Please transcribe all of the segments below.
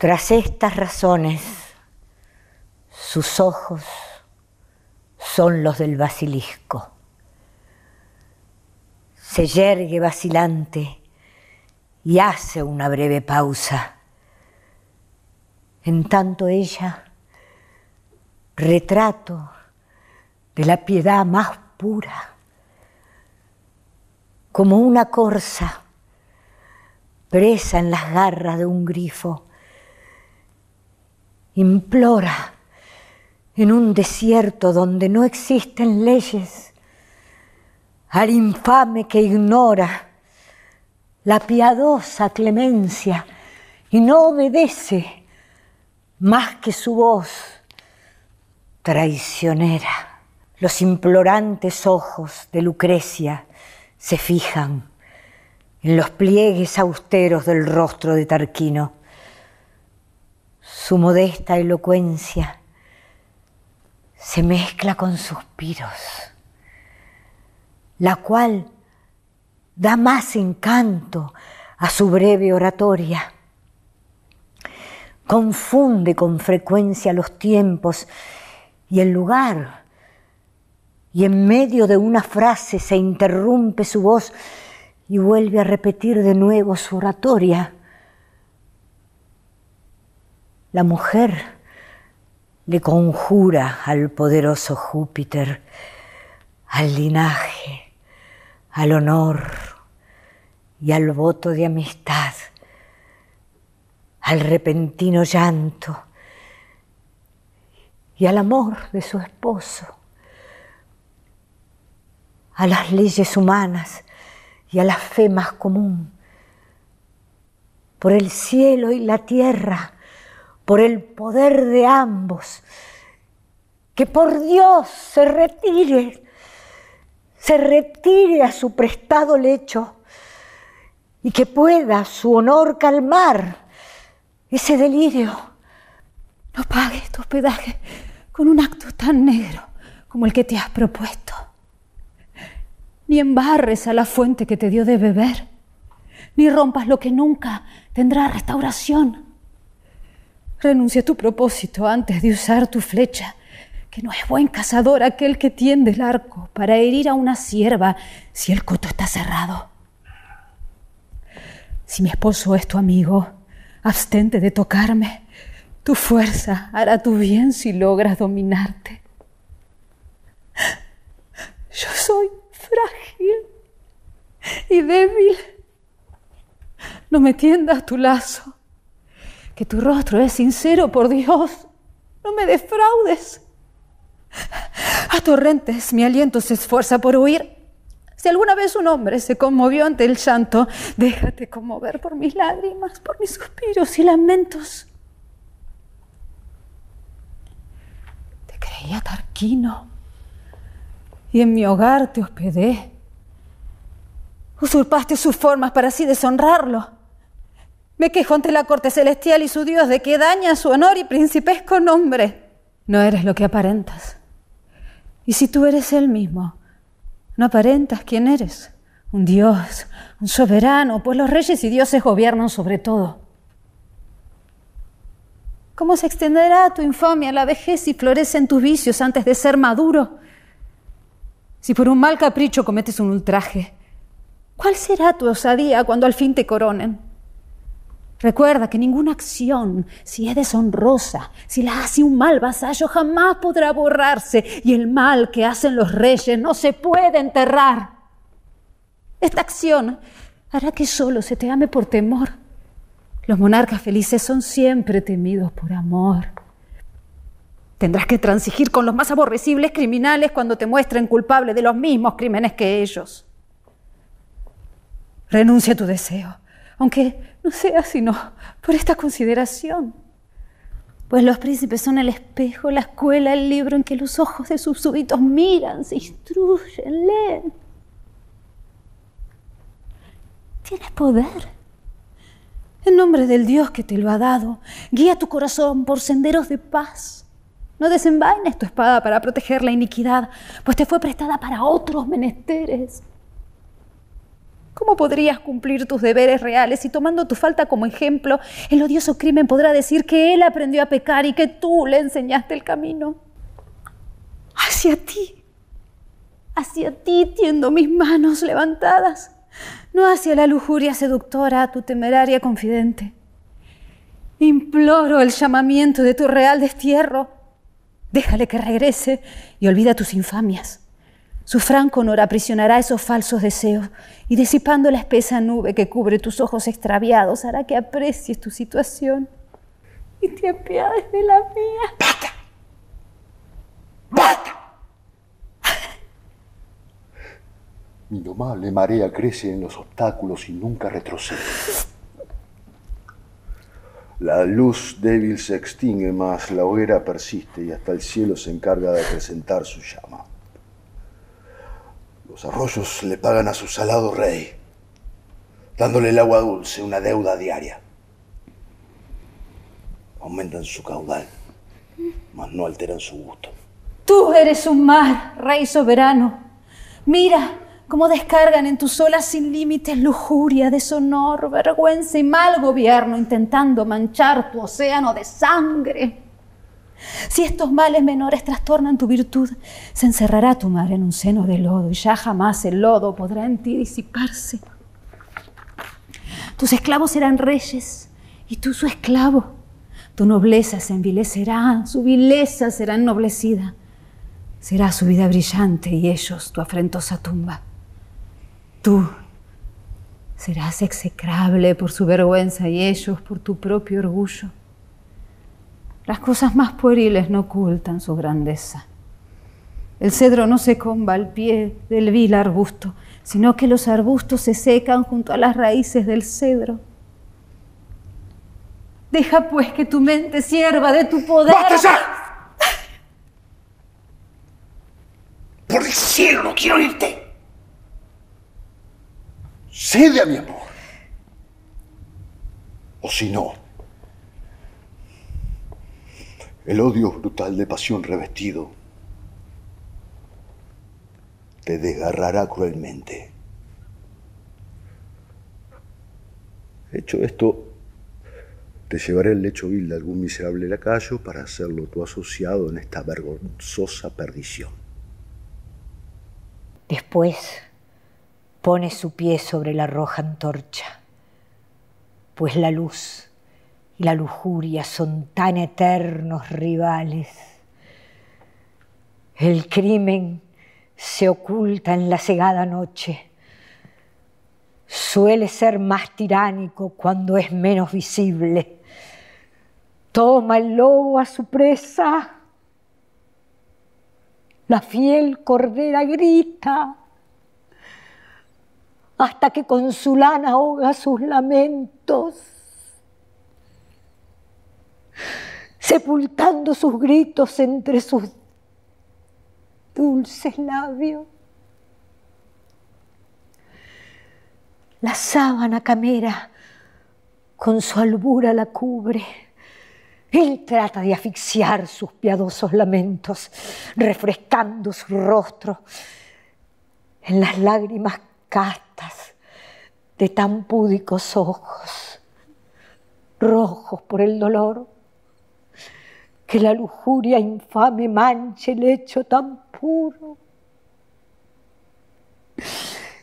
Tras estas razones, sus ojos son los del basilisco. Se yergue vacilante y hace una breve pausa. En tanto ella, retrato de la piedad más pura, como una corza presa en las garras de un grifo, implora en un desierto donde no existen leyes al infame que ignora la piadosa clemencia y no obedece más que su voz traicionera. Los implorantes ojos de Lucrecia se fijan en los pliegues austeros del rostro de Tarquino su modesta elocuencia se mezcla con suspiros, la cual da más encanto a su breve oratoria. Confunde con frecuencia los tiempos y el lugar, y en medio de una frase se interrumpe su voz y vuelve a repetir de nuevo su oratoria. La mujer le conjura al poderoso Júpiter, al linaje, al honor y al voto de amistad, al repentino llanto y al amor de su esposo, a las leyes humanas y a la fe más común, por el cielo y la tierra por el poder de ambos, que por Dios se retire, se retire a su prestado lecho y que pueda su honor calmar ese delirio. No pagues tu hospedaje con un acto tan negro como el que te has propuesto. Ni embarres a la fuente que te dio de beber, ni rompas lo que nunca tendrá restauración. Renuncia a tu propósito antes de usar tu flecha, que no es buen cazador aquel que tiende el arco para herir a una sierva si el coto está cerrado. Si mi esposo es tu amigo, abstente de tocarme. Tu fuerza hará tu bien si logras dominarte. Yo soy frágil y débil. No me tiendas tu lazo que tu rostro es sincero, por Dios, no me defraudes. A torrentes mi aliento se esfuerza por huir. Si alguna vez un hombre se conmovió ante el llanto, déjate conmover por mis lágrimas, por mis suspiros y lamentos. Te creía tarquino y en mi hogar te hospedé. Usurpaste sus formas para así deshonrarlo. Me quejo ante la corte celestial y su Dios de que daña su honor y principesco nombre. No eres lo que aparentas. Y si tú eres Él mismo, no aparentas quién eres. Un Dios, un soberano, pues los reyes y dioses gobiernan sobre todo. ¿Cómo se extenderá tu infamia la vejez y florecen tus vicios antes de ser maduro? Si por un mal capricho cometes un ultraje, ¿cuál será tu osadía cuando al fin te coronen? Recuerda que ninguna acción, si es deshonrosa, si la hace un mal vasallo, jamás podrá borrarse y el mal que hacen los reyes no se puede enterrar. Esta acción hará que solo se te ame por temor. Los monarcas felices son siempre temidos por amor. Tendrás que transigir con los más aborrecibles criminales cuando te muestren culpable de los mismos crímenes que ellos. Renuncia a tu deseo, aunque no sea sino por esta consideración. Pues los príncipes son el espejo, la escuela, el libro en que los ojos de sus súbditos miran, se instruyen, leen. Tienes poder. En nombre del Dios que te lo ha dado, guía tu corazón por senderos de paz. No desenvaines tu espada para proteger la iniquidad, pues te fue prestada para otros menesteres. ¿Cómo podrías cumplir tus deberes reales si tomando tu falta como ejemplo, el odioso crimen podrá decir que él aprendió a pecar y que tú le enseñaste el camino? Hacia ti, hacia ti tiendo mis manos levantadas, no hacia la lujuria seductora, tu temeraria confidente. Imploro el llamamiento de tu real destierro. Déjale que regrese y olvida tus infamias. Su franco honor aprisionará esos falsos deseos y disipando la espesa nube que cubre tus ojos extraviados hará que aprecies tu situación y te apiades de la mía. ¡Basta! ¡Basta! Mi indomable marea crece en los obstáculos y nunca retrocede. La luz débil se extingue, mas la hoguera persiste y hasta el cielo se encarga de acrecentar su llama. Los arroyos le pagan a su salado rey, dándole el agua dulce, una deuda diaria. Aumentan su caudal, mas no alteran su gusto. Tú eres un mar, rey soberano. Mira cómo descargan en tus olas sin límites lujuria, deshonor, vergüenza y mal gobierno, intentando manchar tu océano de sangre. Si estos males menores trastornan tu virtud, se encerrará tu madre en un seno de lodo y ya jamás el lodo podrá en ti disiparse. Tus esclavos serán reyes y tú su esclavo. Tu nobleza se envilecerá, su vileza será ennoblecida. Será su vida brillante y ellos tu afrentosa tumba. Tú serás execrable por su vergüenza y ellos por tu propio orgullo. Las cosas más pueriles no ocultan su grandeza. El cedro no se comba al pie del vil arbusto, sino que los arbustos se secan junto a las raíces del cedro. Deja pues que tu mente sierva de tu poder. ¡Basta ya! Por el cielo, no quiero irte. Cede a mi amor. O si no, el odio brutal de pasión revestido te desgarrará cruelmente. Hecho esto, te llevaré el lecho vil de algún miserable lacayo para hacerlo tu asociado en esta vergonzosa perdición. Después pone su pie sobre la roja antorcha, pues la luz la lujuria son tan eternos rivales. El crimen se oculta en la cegada noche. Suele ser más tiránico cuando es menos visible. Toma el lobo a su presa. La fiel cordera grita hasta que con su lana ahoga sus lamentos sepultando sus gritos entre sus dulces labios. La sábana camera con su albura la cubre. Él trata de asfixiar sus piadosos lamentos, refrescando su rostro en las lágrimas castas de tan púdicos ojos, rojos por el dolor que la lujuria infame manche el hecho tan puro.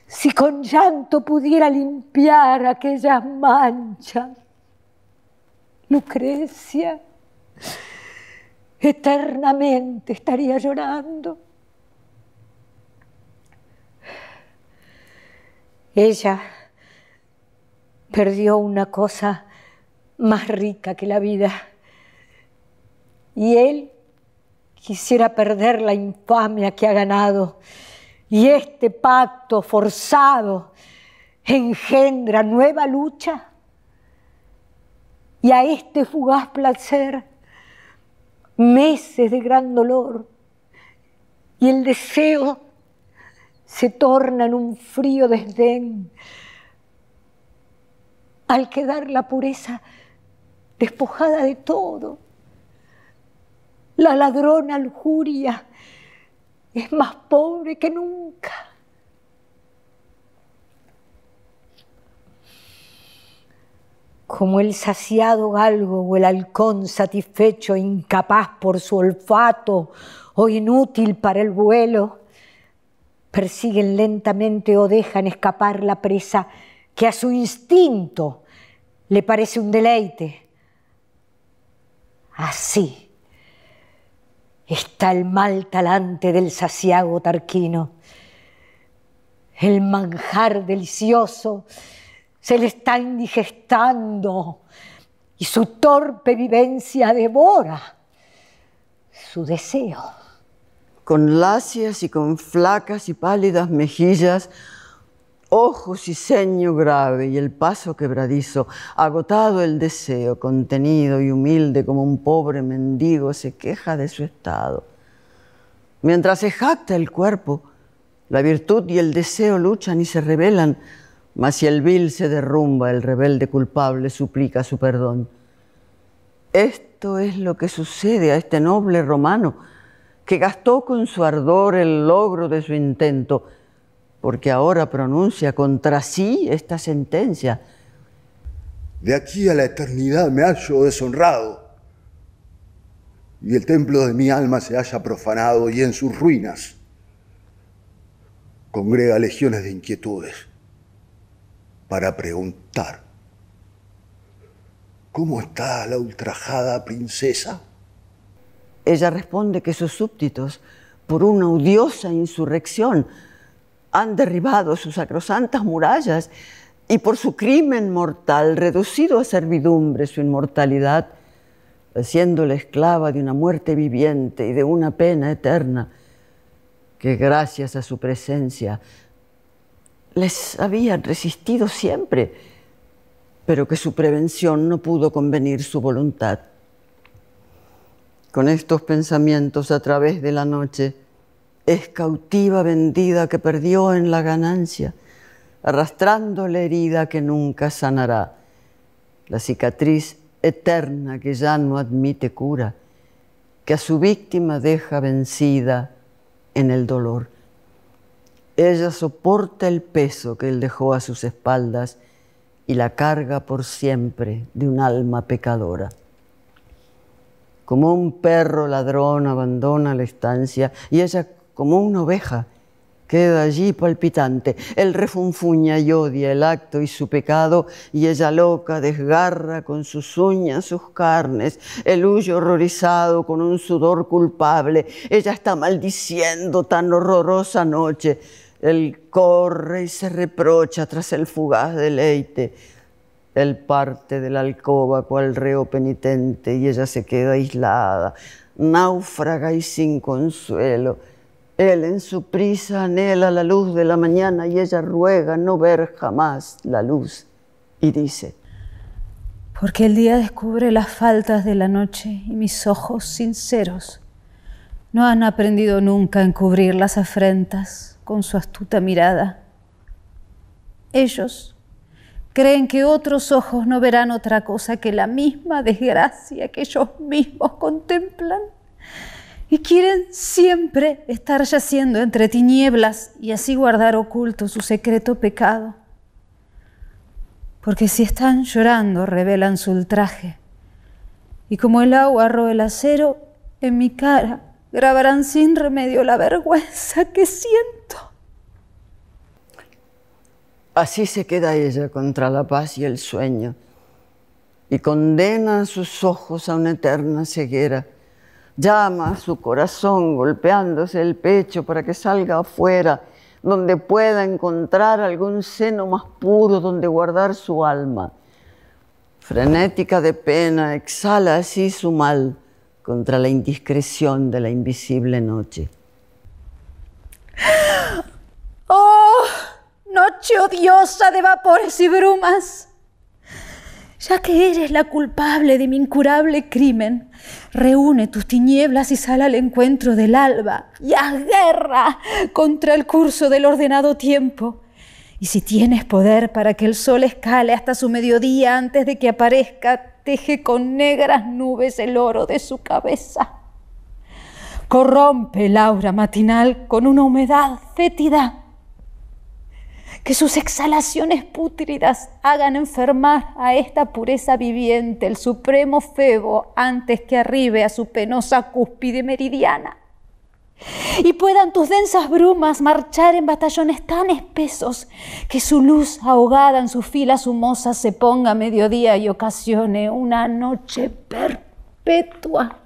Si con llanto pudiera limpiar aquellas manchas, Lucrecia, eternamente estaría llorando. Ella perdió una cosa más rica que la vida y él quisiera perder la infamia que ha ganado. Y este pacto forzado engendra nueva lucha. Y a este fugaz placer, meses de gran dolor, y el deseo se torna en un frío desdén al quedar la pureza despojada de todo la ladrona lujuria es más pobre que nunca. Como el saciado galgo o el halcón satisfecho, incapaz por su olfato o inútil para el vuelo, persiguen lentamente o dejan escapar la presa que a su instinto le parece un deleite. Así está el mal talante del saciago tarquino. El manjar delicioso se le está indigestando y su torpe vivencia devora su deseo. Con lacias y con flacas y pálidas mejillas, ojos y ceño grave y el paso quebradizo, agotado el deseo, contenido y humilde como un pobre mendigo se queja de su estado. Mientras se jacta el cuerpo, la virtud y el deseo luchan y se rebelan, mas si el vil se derrumba, el rebelde culpable suplica su perdón. Esto es lo que sucede a este noble romano que gastó con su ardor el logro de su intento, porque ahora pronuncia contra sí esta sentencia. De aquí a la eternidad me hallo deshonrado y el templo de mi alma se haya profanado y en sus ruinas congrega legiones de inquietudes para preguntar, ¿cómo está la ultrajada princesa? Ella responde que sus súbditos, por una odiosa insurrección, han derribado sus sacrosantas murallas y por su crimen mortal, reducido a servidumbre su inmortalidad, siendo la esclava de una muerte viviente y de una pena eterna, que gracias a su presencia les habían resistido siempre, pero que su prevención no pudo convenir su voluntad. Con estos pensamientos a través de la noche, es cautiva vendida que perdió en la ganancia, arrastrando la herida que nunca sanará, la cicatriz eterna que ya no admite cura, que a su víctima deja vencida en el dolor. Ella soporta el peso que él dejó a sus espaldas y la carga por siempre de un alma pecadora. Como un perro ladrón abandona la estancia y ella como una oveja, queda allí palpitante. Él refunfuña y odia el acto y su pecado, y ella loca desgarra con sus uñas sus carnes. el huye horrorizado con un sudor culpable. Ella está maldiciendo tan horrorosa noche. Él corre y se reprocha tras el fugaz deleite. Él parte de la alcoba cual reo penitente y ella se queda aislada, náufraga y sin consuelo él en su prisa anhela la luz de la mañana y ella ruega no ver jamás la luz. Y dice, porque el día descubre las faltas de la noche y mis ojos sinceros no han aprendido nunca a encubrir las afrentas con su astuta mirada. Ellos creen que otros ojos no verán otra cosa que la misma desgracia que ellos mismos contemplan y quieren siempre estar yaciendo entre tinieblas y así guardar oculto su secreto pecado. Porque si están llorando revelan su ultraje, y como el agua roe el acero, en mi cara grabarán sin remedio la vergüenza que siento. Así se queda ella contra la paz y el sueño, y condena a sus ojos a una eterna ceguera llama su corazón golpeándose el pecho para que salga afuera, donde pueda encontrar algún seno más puro donde guardar su alma. Frenética de pena, exhala así su mal contra la indiscreción de la invisible noche. ¡Oh! Noche odiosa de vapores y brumas ya que eres la culpable de mi incurable crimen, reúne tus tinieblas y sal al encuentro del alba y haz guerra contra el curso del ordenado tiempo. Y si tienes poder para que el sol escale hasta su mediodía antes de que aparezca, teje con negras nubes el oro de su cabeza. Corrompe el aura matinal con una humedad fétida que sus exhalaciones pútridas hagan enfermar a esta pureza viviente, el supremo Febo, antes que arribe a su penosa cúspide meridiana. Y puedan tus densas brumas marchar en batallones tan espesos que su luz ahogada en sus filas humosas se ponga a mediodía y ocasione una noche perpetua.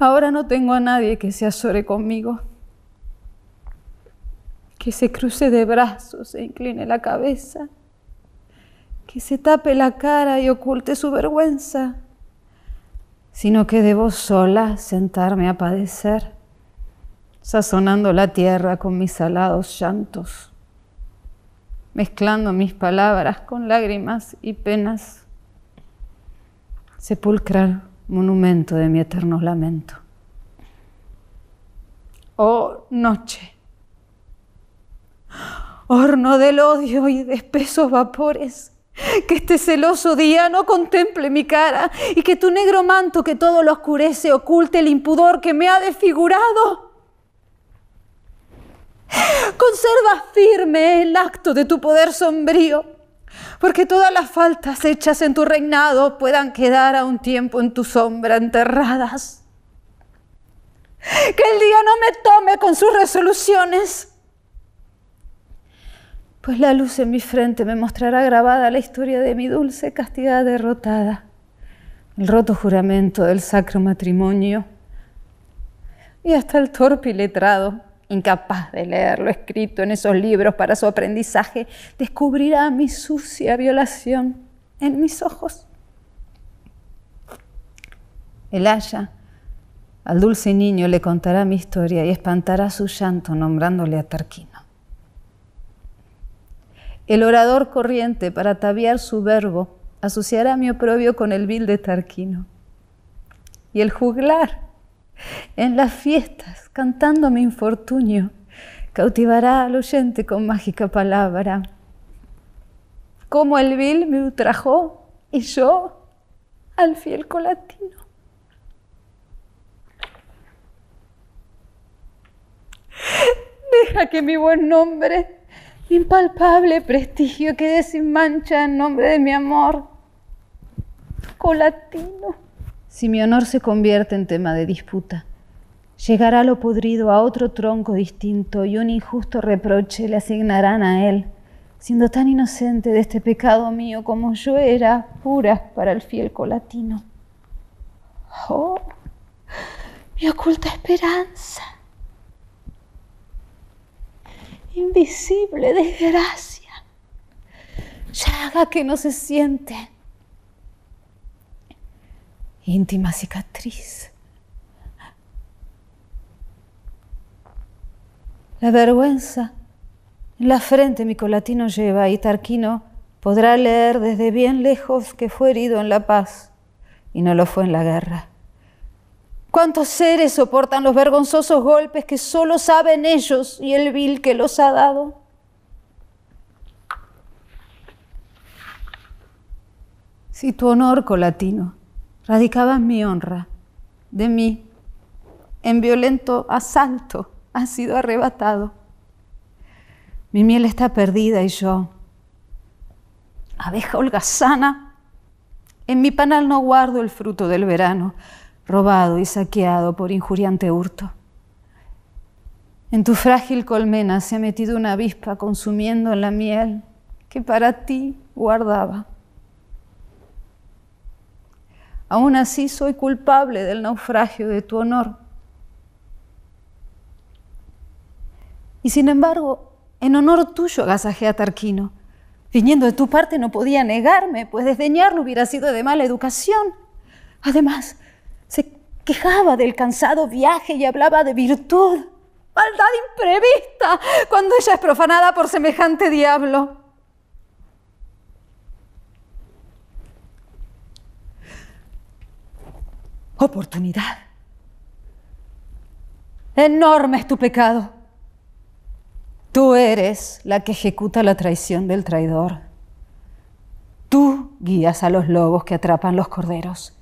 Ahora no tengo a nadie que se asore conmigo, que se cruce de brazos e incline la cabeza, que se tape la cara y oculte su vergüenza, sino que debo sola sentarme a padecer, sazonando la tierra con mis salados llantos, mezclando mis palabras con lágrimas y penas. sepulcrar monumento de mi eterno lamento. Oh noche, horno del odio y de espesos vapores, que este celoso día no contemple mi cara y que tu negro manto que todo lo oscurece oculte el impudor que me ha desfigurado. Conserva firme el acto de tu poder sombrío porque todas las faltas hechas en tu reinado puedan quedar a un tiempo en tu sombra enterradas. Que el día no me tome con sus resoluciones, pues la luz en mi frente me mostrará grabada la historia de mi dulce castidad derrotada, el roto juramento del sacro matrimonio y hasta el torpe letrado incapaz de leer lo escrito en esos libros para su aprendizaje, descubrirá mi sucia violación en mis ojos. El Haya al dulce niño le contará mi historia y espantará su llanto nombrándole a Tarquino. El orador corriente, para ataviar su verbo, asociará mi oprobio con el vil de Tarquino. Y el juglar en las fiestas, cantando mi infortunio, cautivará al oyente con mágica palabra. Como el vil me ultrajó y yo al fiel colatino. Deja que mi buen nombre, impalpable prestigio quede sin mancha en nombre de mi amor colatino si mi honor se convierte en tema de disputa. Llegará lo podrido a otro tronco distinto y un injusto reproche le asignarán a él, siendo tan inocente de este pecado mío como yo era pura para el fiel colatino. ¡Oh! Mi oculta esperanza. Invisible desgracia. haga que no se siente íntima cicatriz. La vergüenza en la frente mi colatino lleva y Tarquino podrá leer desde bien lejos que fue herido en la paz y no lo fue en la guerra. ¿Cuántos seres soportan los vergonzosos golpes que solo saben ellos y el vil que los ha dado? Si tu honor, Colatino, radicaba mi honra de mí en violento asalto ha sido arrebatado. Mi miel está perdida y yo, abeja holgazana, en mi panal no guardo el fruto del verano, robado y saqueado por injuriante hurto. En tu frágil colmena se ha metido una avispa consumiendo la miel que para ti guardaba. Aún así soy culpable del naufragio de tu honor. Y sin embargo, en honor tuyo agasajé a Tarquino. Viniendo de tu parte no podía negarme, pues desdeñarlo hubiera sido de mala educación. Además, se quejaba del cansado viaje y hablaba de virtud. Maldad imprevista cuando ella es profanada por semejante diablo. oportunidad. Enorme es tu pecado. Tú eres la que ejecuta la traición del traidor. Tú guías a los lobos que atrapan los corderos.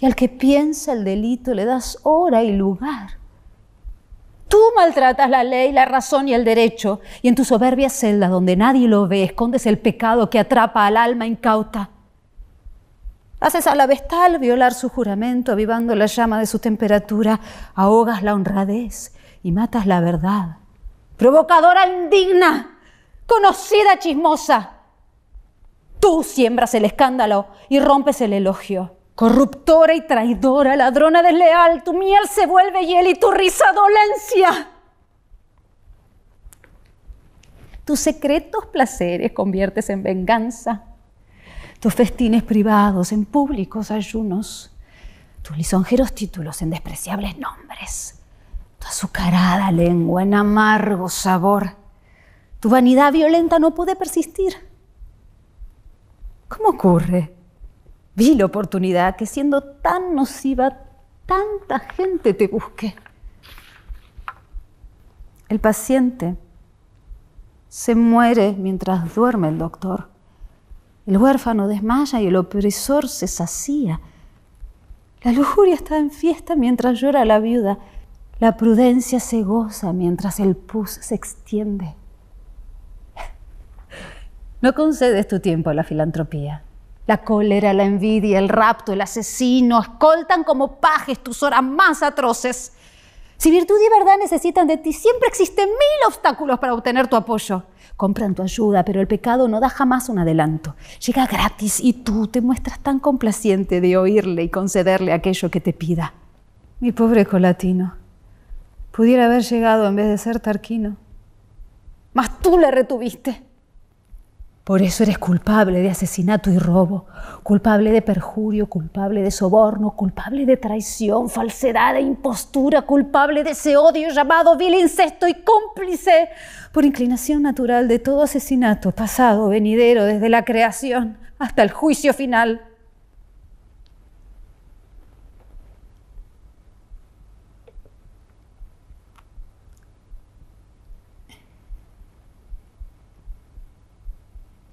Y al que piensa el delito le das hora y lugar. Tú maltratas la ley, la razón y el derecho. Y en tu soberbia celda donde nadie lo ve, escondes el pecado que atrapa al alma incauta. Haces a la vestal violar su juramento, avivando la llama de su temperatura, ahogas la honradez y matas la verdad. Provocadora indigna, conocida chismosa. Tú siembras el escándalo y rompes el elogio. Corruptora y traidora, ladrona desleal, tu miel se vuelve hiel y tu risa dolencia. Tus secretos placeres conviertes en venganza tus festines privados en públicos ayunos, tus lisonjeros títulos en despreciables nombres, tu azucarada lengua en amargo sabor. Tu vanidad violenta no puede persistir. ¿Cómo ocurre? Vi la oportunidad que siendo tan nociva, tanta gente te busque. El paciente se muere mientras duerme el doctor. El huérfano desmaya y el opresor se sacía. La lujuria está en fiesta mientras llora la viuda. La prudencia se goza mientras el pus se extiende. No concedes tu tiempo a la filantropía. La cólera, la envidia, el rapto, el asesino escoltan como pajes tus horas más atroces. Si virtud y verdad necesitan de ti, siempre existen mil obstáculos para obtener tu apoyo compran tu ayuda, pero el pecado no da jamás un adelanto. Llega gratis y tú te muestras tan complaciente de oírle y concederle aquello que te pida. Mi pobre Colatino, pudiera haber llegado en vez de ser Tarquino, mas tú le retuviste. Por eso eres culpable de asesinato y robo, culpable de perjurio, culpable de soborno, culpable de traición, falsedad e impostura, culpable de ese odio llamado vil incesto y cómplice por inclinación natural de todo asesinato, pasado, venidero, desde la creación hasta el juicio final.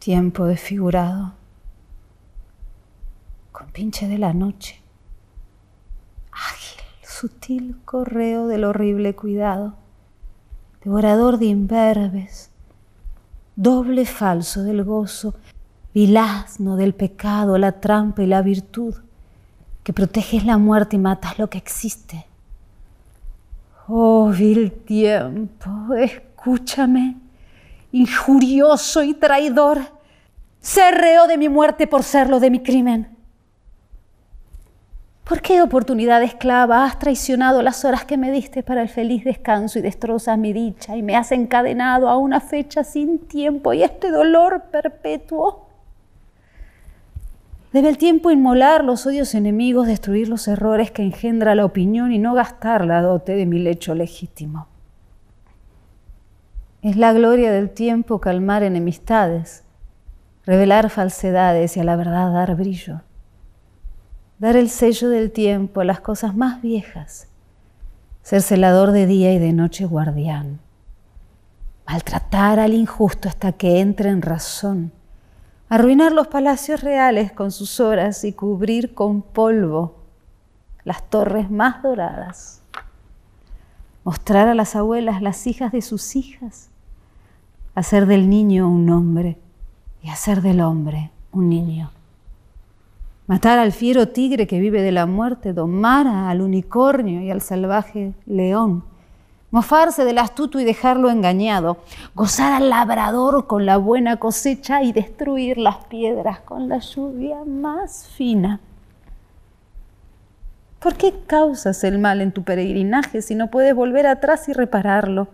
tiempo desfigurado, con pinche de la noche, ágil, sutil correo del horrible cuidado, devorador de imberbes, doble falso del gozo, vilazno del pecado, la trampa y la virtud, que proteges la muerte y matas lo que existe. Oh, vil tiempo, escúchame injurioso y traidor, se reo de mi muerte por serlo de mi crimen. ¿Por qué oportunidad esclava has traicionado las horas que me diste para el feliz descanso y destrozas mi dicha y me has encadenado a una fecha sin tiempo y este dolor perpetuo? Debe el tiempo inmolar los odios enemigos, destruir los errores que engendra la opinión y no gastar la dote de mi lecho legítimo. Es la gloria del tiempo calmar enemistades, revelar falsedades y a la verdad dar brillo. Dar el sello del tiempo a las cosas más viejas, ser celador de día y de noche guardián. Maltratar al injusto hasta que entre en razón. Arruinar los palacios reales con sus horas y cubrir con polvo las torres más doradas mostrar a las abuelas las hijas de sus hijas hacer del niño un hombre y hacer del hombre un niño. Matar al fiero tigre que vive de la muerte, domar al unicornio y al salvaje león, mofarse del astuto y dejarlo engañado, gozar al labrador con la buena cosecha y destruir las piedras con la lluvia más fina. ¿Por qué causas el mal en tu peregrinaje si no puedes volver atrás y repararlo?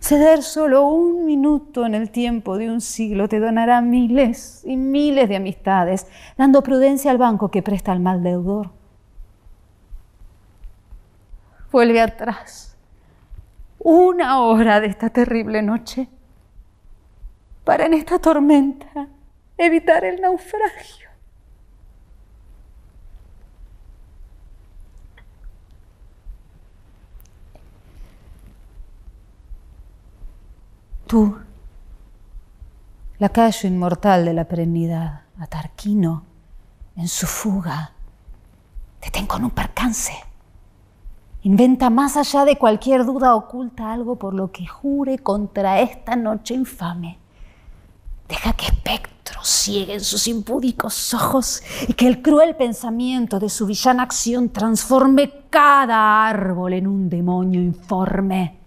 Ceder solo un minuto en el tiempo de un siglo te donará miles y miles de amistades, dando prudencia al banco que presta al mal deudor. Vuelve atrás una hora de esta terrible noche para en esta tormenta evitar el naufragio. tú, la calle inmortal de la perennidad, atarquino en su fuga, te tengo con un percance. Inventa más allá de cualquier duda oculta algo por lo que jure contra esta noche infame. Deja que espectros cieguen sus impúdicos ojos y que el cruel pensamiento de su villana acción transforme cada árbol en un demonio informe.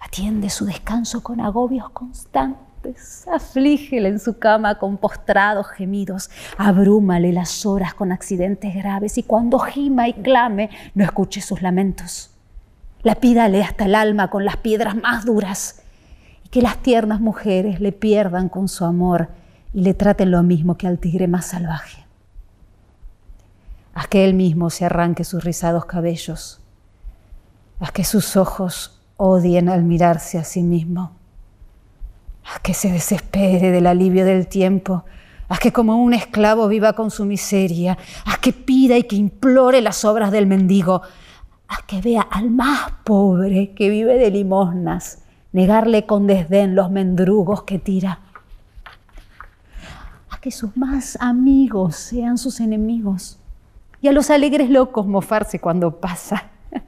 Atiende su descanso con agobios constantes. Aflígele en su cama con postrados gemidos. Abrúmale las horas con accidentes graves y cuando gima y clame, no escuche sus lamentos. Lapídale hasta el alma con las piedras más duras y que las tiernas mujeres le pierdan con su amor y le traten lo mismo que al tigre más salvaje. Haz que él mismo se arranque sus rizados cabellos. Haz que sus ojos odien al mirarse a sí mismo. a que se desespere del alivio del tiempo. a que como un esclavo viva con su miseria. a que pida y que implore las obras del mendigo. a que vea al más pobre que vive de limosnas, negarle con desdén los mendrugos que tira. a que sus más amigos sean sus enemigos. Y a los alegres locos mofarse cuando pasa.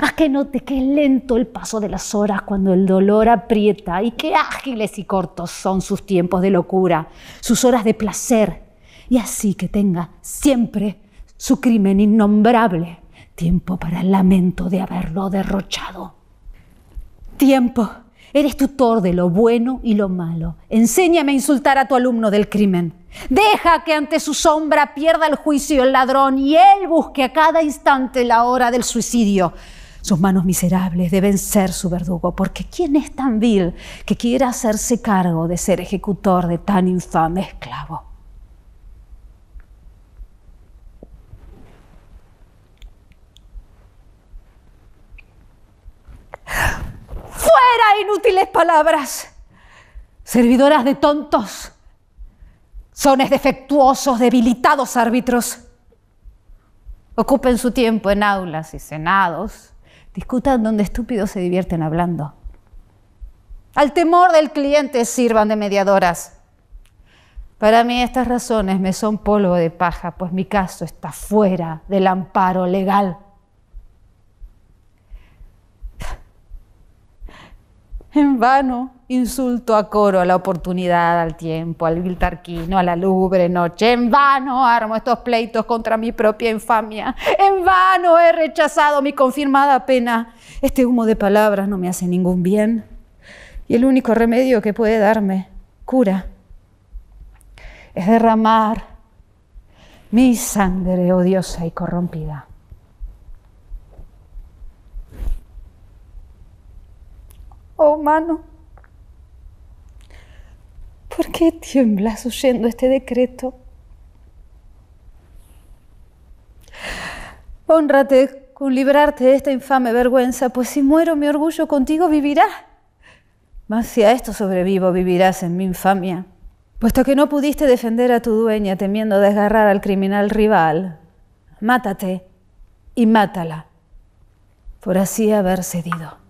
Ah, que note qué lento el paso de las horas cuando el dolor aprieta y qué ágiles y cortos son sus tiempos de locura, sus horas de placer. Y así que tenga siempre su crimen innombrable, tiempo para el lamento de haberlo derrochado. Tiempo Eres tutor de lo bueno y lo malo. Enséñame a insultar a tu alumno del crimen. Deja que ante su sombra pierda el juicio el ladrón y él busque a cada instante la hora del suicidio. Sus manos miserables deben ser su verdugo, porque ¿quién es tan vil que quiera hacerse cargo de ser ejecutor de tan infame esclavo? Fuera inútiles palabras, servidoras de tontos, sones defectuosos, debilitados árbitros. Ocupen su tiempo en aulas y senados, discutan donde estúpidos se divierten hablando. Al temor del cliente sirvan de mediadoras. Para mí estas razones me son polvo de paja, pues mi caso está fuera del amparo legal. En vano insulto a coro a la oportunidad, al tiempo, al viltarquino, a la lubre noche. En vano armo estos pleitos contra mi propia infamia. En vano he rechazado mi confirmada pena. Este humo de palabras no me hace ningún bien. Y el único remedio que puede darme, cura, es derramar mi sangre odiosa y corrompida. oh mano, ¿por qué tiemblas oyendo este decreto? Honrate con librarte de esta infame vergüenza, pues si muero mi orgullo contigo vivirá. Mas si a esto sobrevivo, vivirás en mi infamia. Puesto que no pudiste defender a tu dueña temiendo desgarrar al criminal rival, mátate y mátala por así haber cedido.